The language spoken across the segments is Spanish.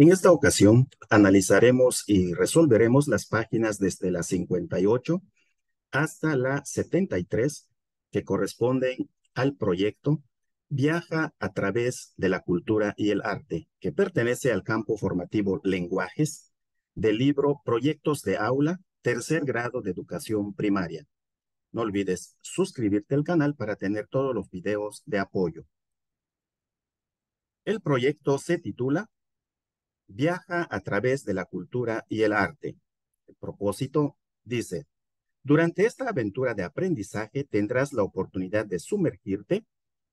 En esta ocasión analizaremos y resolveremos las páginas desde la 58 hasta la 73 que corresponden al proyecto Viaja a través de la cultura y el arte, que pertenece al campo formativo Lenguajes del libro Proyectos de Aula, tercer grado de educación primaria. No olvides suscribirte al canal para tener todos los videos de apoyo. El proyecto se titula viaja a través de la cultura y el arte. El propósito dice, durante esta aventura de aprendizaje tendrás la oportunidad de sumergirte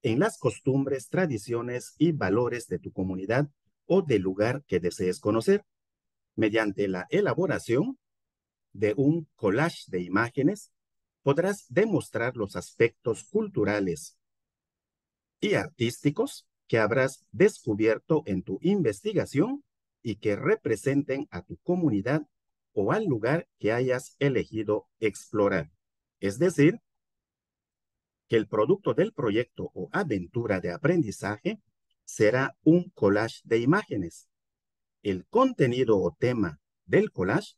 en las costumbres, tradiciones y valores de tu comunidad o del lugar que desees conocer mediante la elaboración de un collage de imágenes, podrás demostrar los aspectos culturales y artísticos que habrás descubierto en tu investigación y que representen a tu comunidad o al lugar que hayas elegido explorar. Es decir, que el producto del proyecto o aventura de aprendizaje será un collage de imágenes. El contenido o tema del collage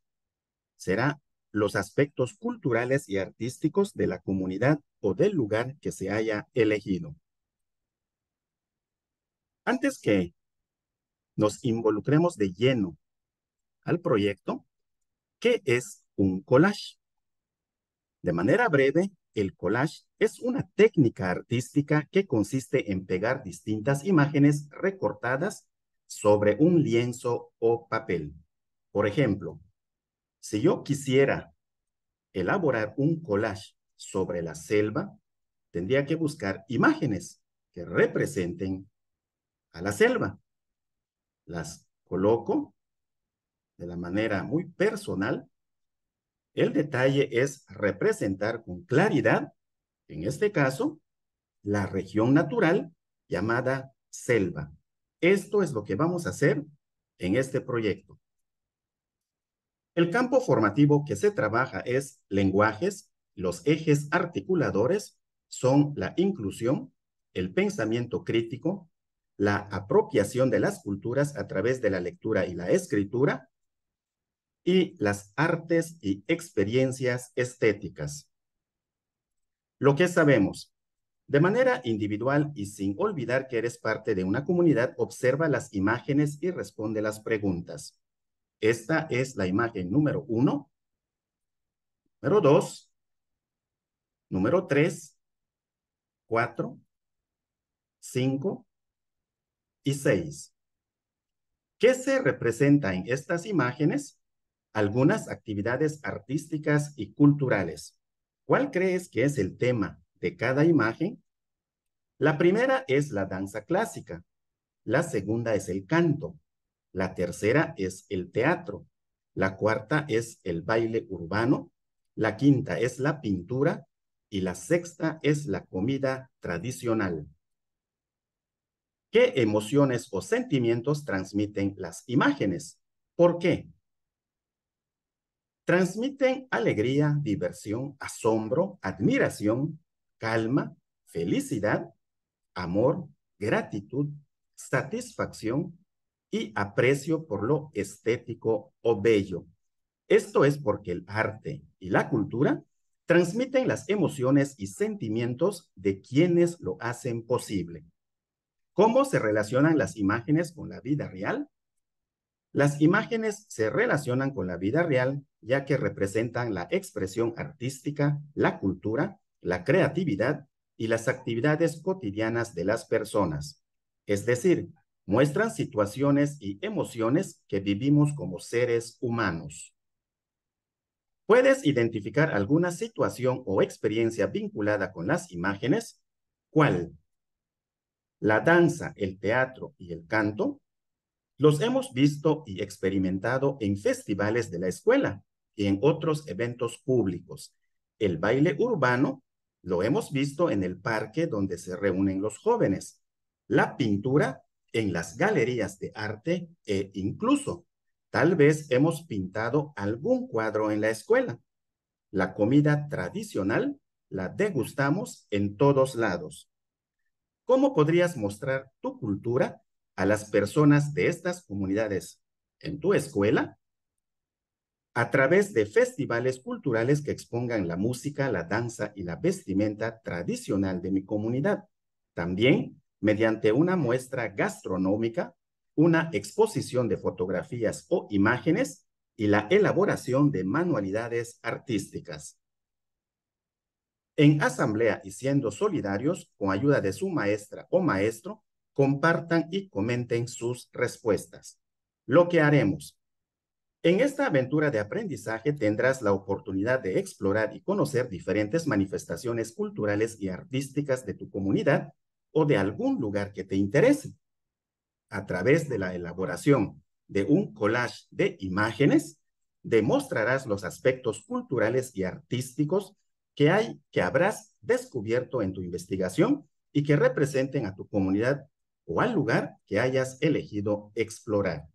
será los aspectos culturales y artísticos de la comunidad o del lugar que se haya elegido. Antes que nos involucremos de lleno al proyecto, que es un collage. De manera breve, el collage es una técnica artística que consiste en pegar distintas imágenes recortadas sobre un lienzo o papel. Por ejemplo, si yo quisiera elaborar un collage sobre la selva, tendría que buscar imágenes que representen a la selva las coloco de la manera muy personal. El detalle es representar con claridad, en este caso, la región natural llamada selva. Esto es lo que vamos a hacer en este proyecto. El campo formativo que se trabaja es lenguajes, los ejes articuladores son la inclusión, el pensamiento crítico, la apropiación de las culturas a través de la lectura y la escritura y las artes y experiencias estéticas. Lo que sabemos, de manera individual y sin olvidar que eres parte de una comunidad, observa las imágenes y responde las preguntas. Esta es la imagen número uno, número dos, número tres, cuatro, cinco, y 6. ¿Qué se representa en estas imágenes? Algunas actividades artísticas y culturales. ¿Cuál crees que es el tema de cada imagen? La primera es la danza clásica, la segunda es el canto, la tercera es el teatro, la cuarta es el baile urbano, la quinta es la pintura y la sexta es la comida tradicional qué emociones o sentimientos transmiten las imágenes. ¿Por qué? Transmiten alegría, diversión, asombro, admiración, calma, felicidad, amor, gratitud, satisfacción y aprecio por lo estético o bello. Esto es porque el arte y la cultura transmiten las emociones y sentimientos de quienes lo hacen posible. ¿Cómo se relacionan las imágenes con la vida real? Las imágenes se relacionan con la vida real ya que representan la expresión artística, la cultura, la creatividad y las actividades cotidianas de las personas. Es decir, muestran situaciones y emociones que vivimos como seres humanos. ¿Puedes identificar alguna situación o experiencia vinculada con las imágenes? ¿Cuál la danza, el teatro y el canto, los hemos visto y experimentado en festivales de la escuela y en otros eventos públicos. El baile urbano lo hemos visto en el parque donde se reúnen los jóvenes, la pintura en las galerías de arte e incluso tal vez hemos pintado algún cuadro en la escuela. La comida tradicional la degustamos en todos lados. ¿Cómo podrías mostrar tu cultura a las personas de estas comunidades en tu escuela? A través de festivales culturales que expongan la música, la danza y la vestimenta tradicional de mi comunidad. También mediante una muestra gastronómica, una exposición de fotografías o imágenes y la elaboración de manualidades artísticas en asamblea y siendo solidarios, con ayuda de su maestra o maestro, compartan y comenten sus respuestas. Lo que haremos. En esta aventura de aprendizaje tendrás la oportunidad de explorar y conocer diferentes manifestaciones culturales y artísticas de tu comunidad o de algún lugar que te interese. A través de la elaboración de un collage de imágenes, demostrarás los aspectos culturales y artísticos que hay, que habrás descubierto en tu investigación y que representen a tu comunidad o al lugar que hayas elegido explorar.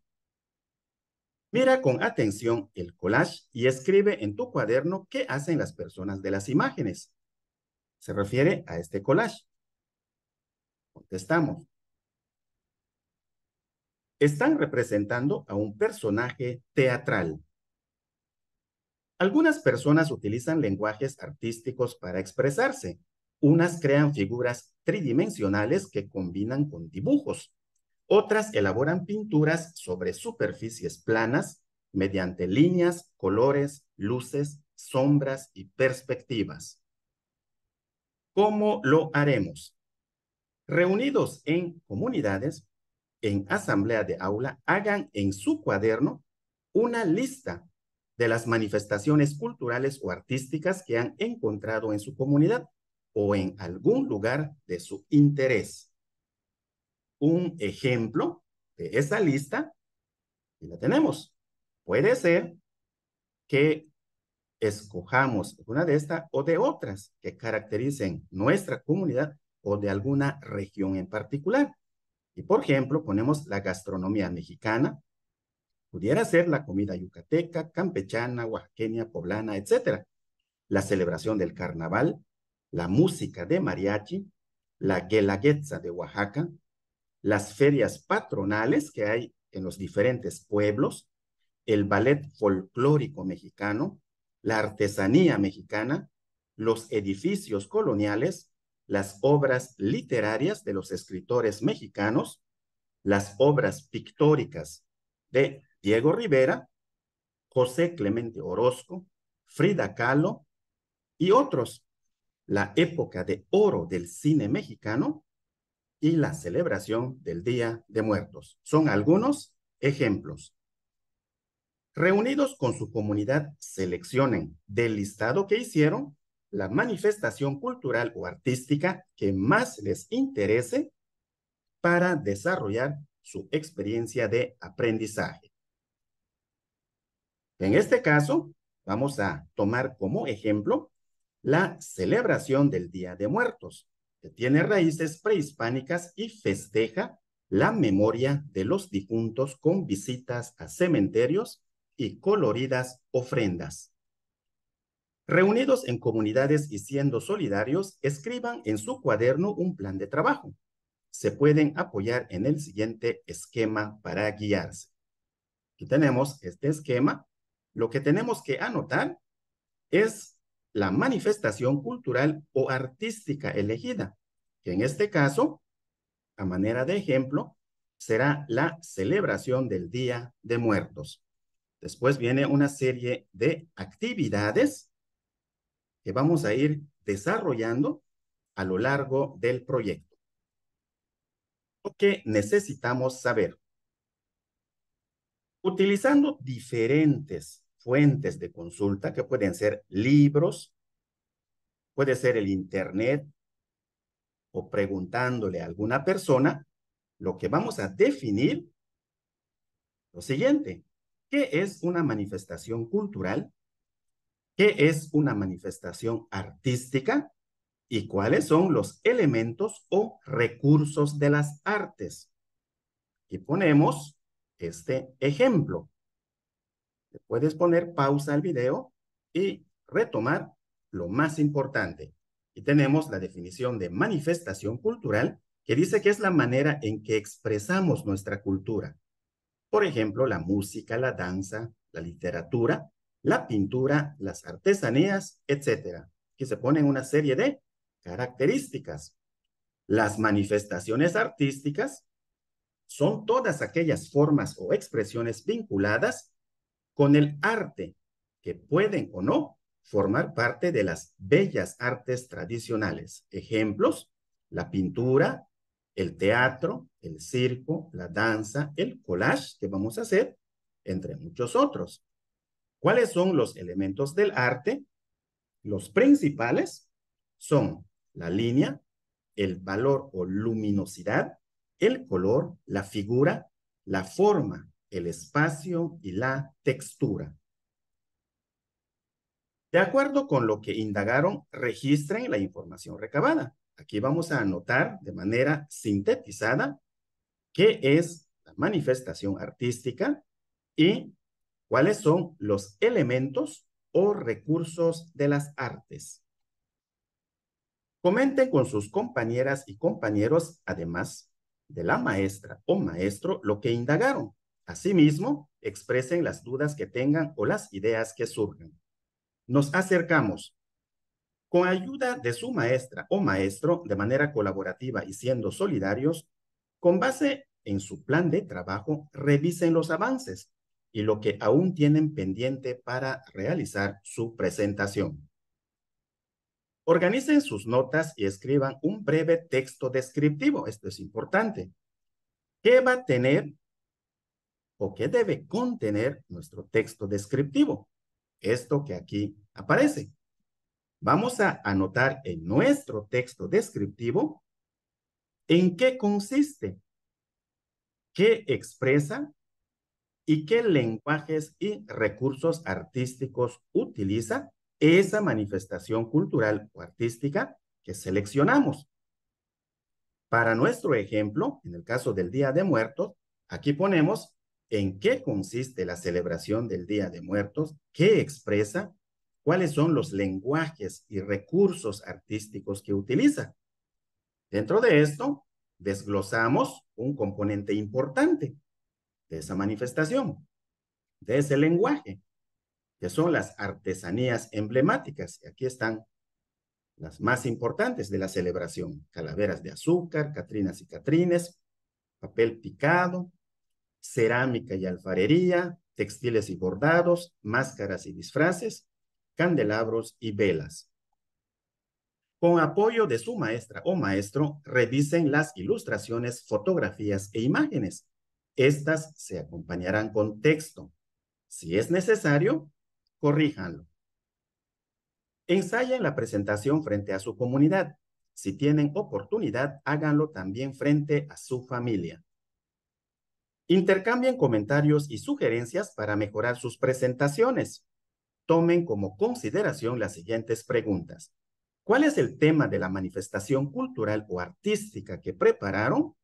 Mira con atención el collage y escribe en tu cuaderno qué hacen las personas de las imágenes. Se refiere a este collage. Contestamos. Están representando a un personaje teatral. Algunas personas utilizan lenguajes artísticos para expresarse. Unas crean figuras tridimensionales que combinan con dibujos. Otras elaboran pinturas sobre superficies planas mediante líneas, colores, luces, sombras y perspectivas. ¿Cómo lo haremos? Reunidos en comunidades, en asamblea de aula, hagan en su cuaderno una lista de las manifestaciones culturales o artísticas que han encontrado en su comunidad o en algún lugar de su interés. Un ejemplo de esa lista, y la tenemos, puede ser que escojamos una de estas o de otras que caractericen nuestra comunidad o de alguna región en particular. Y por ejemplo, ponemos la gastronomía mexicana, Pudiera ser la comida yucateca, campechana, oaxaqueña, poblana, etc. La celebración del carnaval, la música de mariachi, la guelaguetza de Oaxaca, las ferias patronales que hay en los diferentes pueblos, el ballet folclórico mexicano, la artesanía mexicana, los edificios coloniales, las obras literarias de los escritores mexicanos, las obras pictóricas de Diego Rivera, José Clemente Orozco, Frida Kahlo y otros. La época de oro del cine mexicano y la celebración del Día de Muertos son algunos ejemplos. Reunidos con su comunidad, seleccionen del listado que hicieron la manifestación cultural o artística que más les interese para desarrollar su experiencia de aprendizaje. En este caso, vamos a tomar como ejemplo la celebración del Día de Muertos, que tiene raíces prehispánicas y festeja la memoria de los difuntos con visitas a cementerios y coloridas ofrendas. Reunidos en comunidades y siendo solidarios, escriban en su cuaderno un plan de trabajo. Se pueden apoyar en el siguiente esquema para guiarse. Aquí tenemos este esquema lo que tenemos que anotar es la manifestación cultural o artística elegida, que en este caso, a manera de ejemplo, será la celebración del Día de Muertos. Después viene una serie de actividades que vamos a ir desarrollando a lo largo del proyecto. Lo que necesitamos saber. Utilizando diferentes fuentes de consulta que pueden ser libros, puede ser el internet o preguntándole a alguna persona, lo que vamos a definir lo siguiente, ¿qué es una manifestación cultural? ¿Qué es una manifestación artística? ¿Y cuáles son los elementos o recursos de las artes? Y ponemos este ejemplo puedes poner pausa al video y retomar lo más importante. Y tenemos la definición de manifestación cultural que dice que es la manera en que expresamos nuestra cultura. Por ejemplo, la música, la danza, la literatura, la pintura, las artesanías, etcétera, que se ponen una serie de características. Las manifestaciones artísticas son todas aquellas formas o expresiones vinculadas con el arte, que pueden o no formar parte de las bellas artes tradicionales. Ejemplos, la pintura, el teatro, el circo, la danza, el collage que vamos a hacer, entre muchos otros. ¿Cuáles son los elementos del arte? Los principales son la línea, el valor o luminosidad, el color, la figura, la forma, el espacio y la textura. De acuerdo con lo que indagaron, registren la información recabada. Aquí vamos a anotar de manera sintetizada qué es la manifestación artística y cuáles son los elementos o recursos de las artes. Comenten con sus compañeras y compañeros, además de la maestra o maestro, lo que indagaron Asimismo, expresen las dudas que tengan o las ideas que surjan. Nos acercamos. Con ayuda de su maestra o maestro, de manera colaborativa y siendo solidarios, con base en su plan de trabajo, revisen los avances y lo que aún tienen pendiente para realizar su presentación. Organicen sus notas y escriban un breve texto descriptivo, esto es importante, ¿Qué va a tener que debe contener nuestro texto descriptivo. Esto que aquí aparece. Vamos a anotar en nuestro texto descriptivo en qué consiste, qué expresa y qué lenguajes y recursos artísticos utiliza esa manifestación cultural o artística que seleccionamos. Para nuestro ejemplo, en el caso del Día de Muertos, aquí ponemos en qué consiste la celebración del Día de Muertos, qué expresa, cuáles son los lenguajes y recursos artísticos que utiliza. Dentro de esto, desglosamos un componente importante de esa manifestación, de ese lenguaje, que son las artesanías emblemáticas. Y aquí están las más importantes de la celebración. Calaveras de azúcar, catrinas y catrines, papel picado, cerámica y alfarería, textiles y bordados, máscaras y disfraces, candelabros y velas. Con apoyo de su maestra o maestro, revisen las ilustraciones, fotografías e imágenes. Estas se acompañarán con texto. Si es necesario, corríjanlo. Ensayen la presentación frente a su comunidad. Si tienen oportunidad, háganlo también frente a su familia. Intercambien comentarios y sugerencias para mejorar sus presentaciones. Tomen como consideración las siguientes preguntas. ¿Cuál es el tema de la manifestación cultural o artística que prepararon?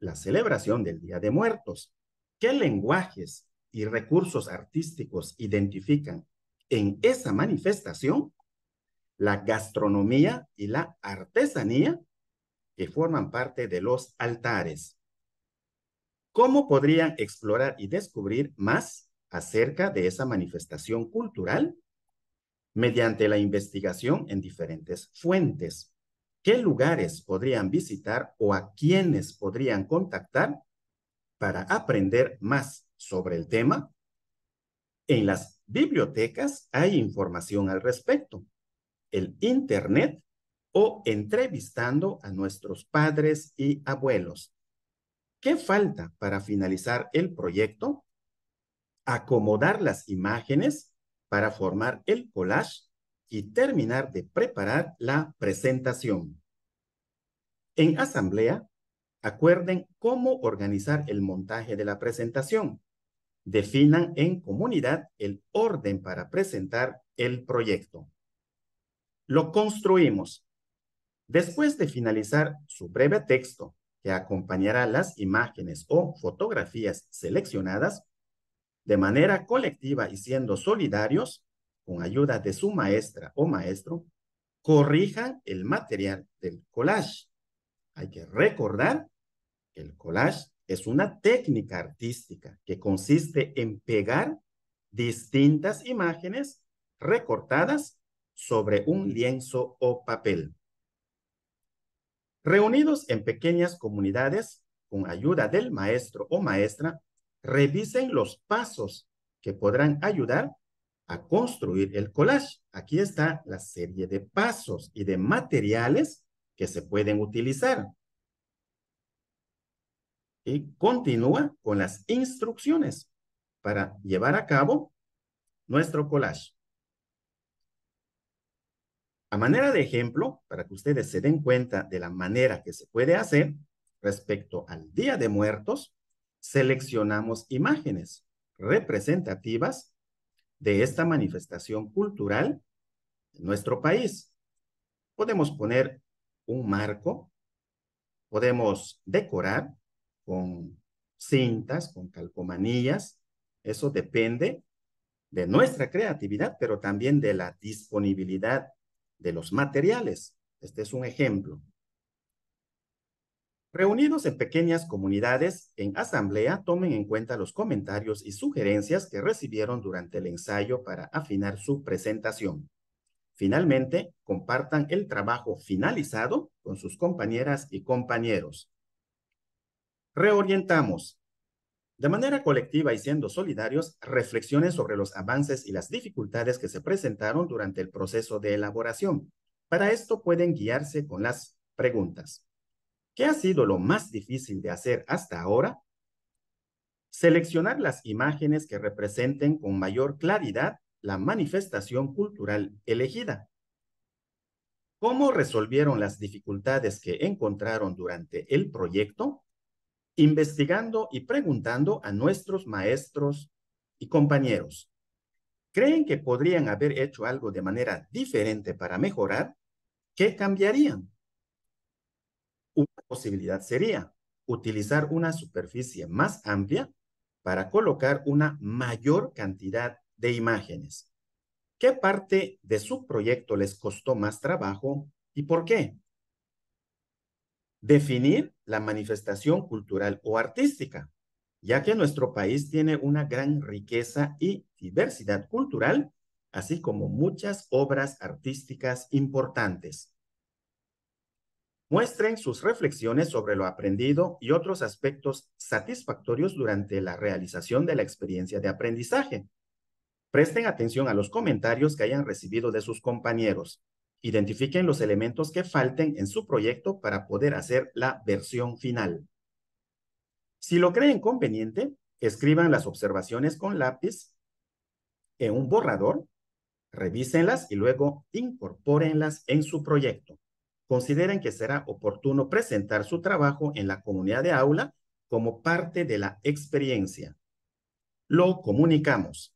La celebración del Día de Muertos. ¿Qué lenguajes y recursos artísticos identifican en esa manifestación? La gastronomía y la artesanía que forman parte de los altares. ¿Cómo podrían explorar y descubrir más acerca de esa manifestación cultural? Mediante la investigación en diferentes fuentes. ¿Qué lugares podrían visitar o a quiénes podrían contactar para aprender más sobre el tema? En las bibliotecas hay información al respecto. El Internet o entrevistando a nuestros padres y abuelos. ¿Qué falta para finalizar el proyecto? Acomodar las imágenes para formar el collage y terminar de preparar la presentación. En asamblea, acuerden cómo organizar el montaje de la presentación. Definan en comunidad el orden para presentar el proyecto. Lo construimos. Después de finalizar su breve texto que acompañará las imágenes o fotografías seleccionadas de manera colectiva y siendo solidarios, con ayuda de su maestra o maestro, corrijan el material del collage. Hay que recordar que el collage es una técnica artística que consiste en pegar distintas imágenes recortadas sobre un lienzo o papel. Reunidos en pequeñas comunidades, con ayuda del maestro o maestra, revisen los pasos que podrán ayudar a construir el collage. Aquí está la serie de pasos y de materiales que se pueden utilizar. Y continúa con las instrucciones para llevar a cabo nuestro collage. A manera de ejemplo, para que ustedes se den cuenta de la manera que se puede hacer respecto al Día de Muertos, seleccionamos imágenes representativas de esta manifestación cultural en nuestro país. Podemos poner un marco, podemos decorar con cintas, con calcomanías, eso depende de nuestra creatividad, pero también de la disponibilidad de los materiales. Este es un ejemplo. Reunidos en pequeñas comunidades, en asamblea tomen en cuenta los comentarios y sugerencias que recibieron durante el ensayo para afinar su presentación. Finalmente, compartan el trabajo finalizado con sus compañeras y compañeros. Reorientamos de manera colectiva y siendo solidarios, reflexionen sobre los avances y las dificultades que se presentaron durante el proceso de elaboración. Para esto pueden guiarse con las preguntas. ¿Qué ha sido lo más difícil de hacer hasta ahora? Seleccionar las imágenes que representen con mayor claridad la manifestación cultural elegida. ¿Cómo resolvieron las dificultades que encontraron durante el proyecto? investigando y preguntando a nuestros maestros y compañeros. ¿Creen que podrían haber hecho algo de manera diferente para mejorar? ¿Qué cambiarían? Una posibilidad sería utilizar una superficie más amplia para colocar una mayor cantidad de imágenes. ¿Qué parte de su proyecto les costó más trabajo y por qué? definir la manifestación cultural o artística, ya que nuestro país tiene una gran riqueza y diversidad cultural, así como muchas obras artísticas importantes. Muestren sus reflexiones sobre lo aprendido y otros aspectos satisfactorios durante la realización de la experiencia de aprendizaje. Presten atención a los comentarios que hayan recibido de sus compañeros. Identifiquen los elementos que falten en su proyecto para poder hacer la versión final. Si lo creen conveniente, escriban las observaciones con lápiz en un borrador, revísenlas y luego incorpórenlas en su proyecto. Consideren que será oportuno presentar su trabajo en la comunidad de aula como parte de la experiencia. Lo comunicamos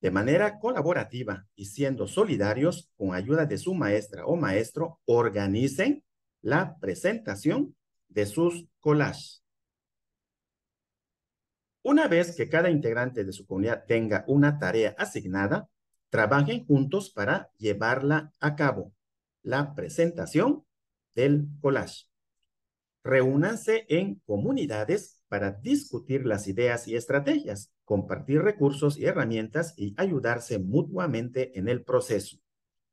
de manera colaborativa y siendo solidarios con ayuda de su maestra o maestro, organicen la presentación de sus collages. Una vez que cada integrante de su comunidad tenga una tarea asignada, trabajen juntos para llevarla a cabo, la presentación del collage. Reúnanse en comunidades para discutir las ideas y estrategias, compartir recursos y herramientas y ayudarse mutuamente en el proceso.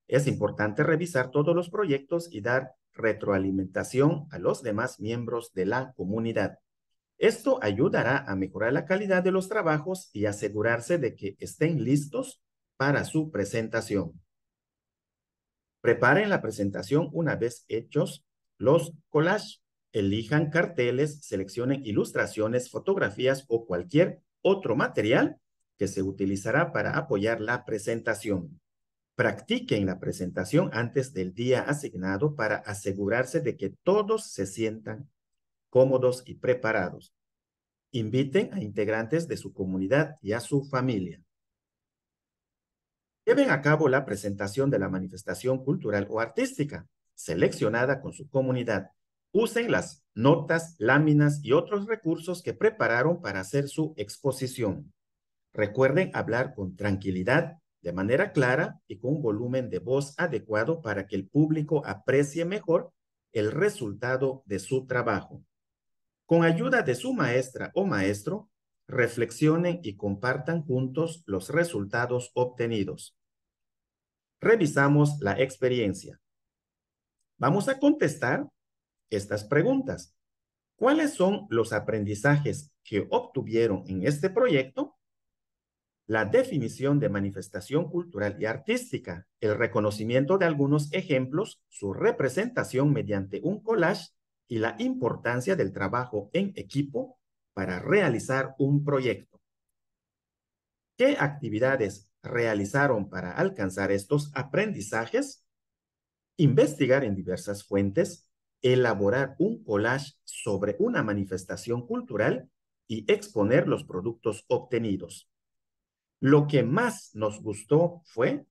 Es importante revisar todos los proyectos y dar retroalimentación a los demás miembros de la comunidad. Esto ayudará a mejorar la calidad de los trabajos y asegurarse de que estén listos para su presentación. Preparen la presentación una vez hechos los collages elijan carteles, seleccionen ilustraciones, fotografías o cualquier otro material que se utilizará para apoyar la presentación. Practiquen la presentación antes del día asignado para asegurarse de que todos se sientan cómodos y preparados. Inviten a integrantes de su comunidad y a su familia. Lleven a cabo la presentación de la manifestación cultural o artística seleccionada con su comunidad usen las notas, láminas y otros recursos que prepararon para hacer su exposición. Recuerden hablar con tranquilidad, de manera clara y con un volumen de voz adecuado para que el público aprecie mejor el resultado de su trabajo. Con ayuda de su maestra o maestro, reflexionen y compartan juntos los resultados obtenidos. Revisamos la experiencia. Vamos a contestar estas preguntas. ¿Cuáles son los aprendizajes que obtuvieron en este proyecto? La definición de manifestación cultural y artística, el reconocimiento de algunos ejemplos, su representación mediante un collage y la importancia del trabajo en equipo para realizar un proyecto. ¿Qué actividades realizaron para alcanzar estos aprendizajes? Investigar en diversas fuentes, elaborar un collage sobre una manifestación cultural y exponer los productos obtenidos. Lo que más nos gustó fue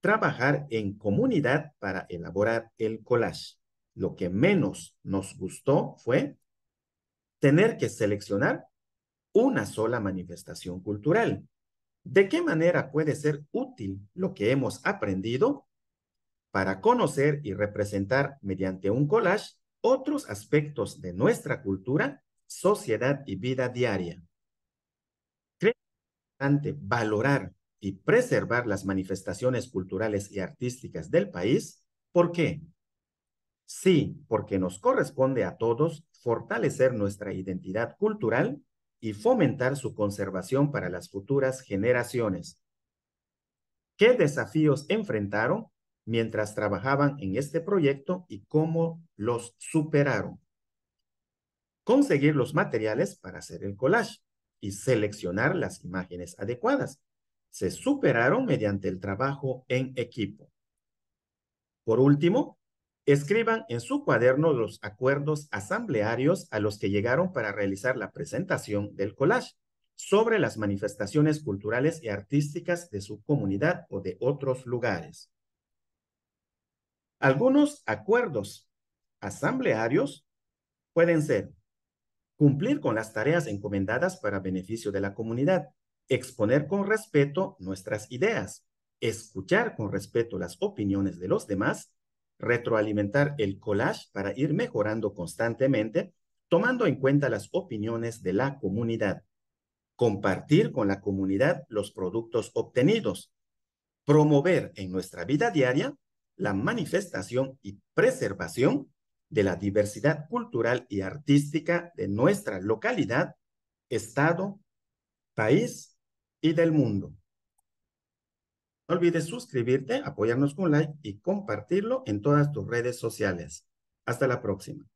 trabajar en comunidad para elaborar el collage. Lo que menos nos gustó fue tener que seleccionar una sola manifestación cultural. ¿De qué manera puede ser útil lo que hemos aprendido para conocer y representar mediante un collage otros aspectos de nuestra cultura, sociedad y vida diaria. Creo importante valorar y preservar las manifestaciones culturales y artísticas del país. ¿Por qué? Sí, porque nos corresponde a todos fortalecer nuestra identidad cultural y fomentar su conservación para las futuras generaciones. ¿Qué desafíos enfrentaron mientras trabajaban en este proyecto y cómo los superaron. Conseguir los materiales para hacer el collage y seleccionar las imágenes adecuadas. Se superaron mediante el trabajo en equipo. Por último, escriban en su cuaderno los acuerdos asamblearios a los que llegaron para realizar la presentación del collage sobre las manifestaciones culturales y artísticas de su comunidad o de otros lugares. Algunos acuerdos asamblearios pueden ser cumplir con las tareas encomendadas para beneficio de la comunidad, exponer con respeto nuestras ideas, escuchar con respeto las opiniones de los demás, retroalimentar el collage para ir mejorando constantemente, tomando en cuenta las opiniones de la comunidad, compartir con la comunidad los productos obtenidos, promover en nuestra vida diaria la manifestación y preservación de la diversidad cultural y artística de nuestra localidad, estado, país y del mundo. No olvides suscribirte, apoyarnos con like y compartirlo en todas tus redes sociales. Hasta la próxima.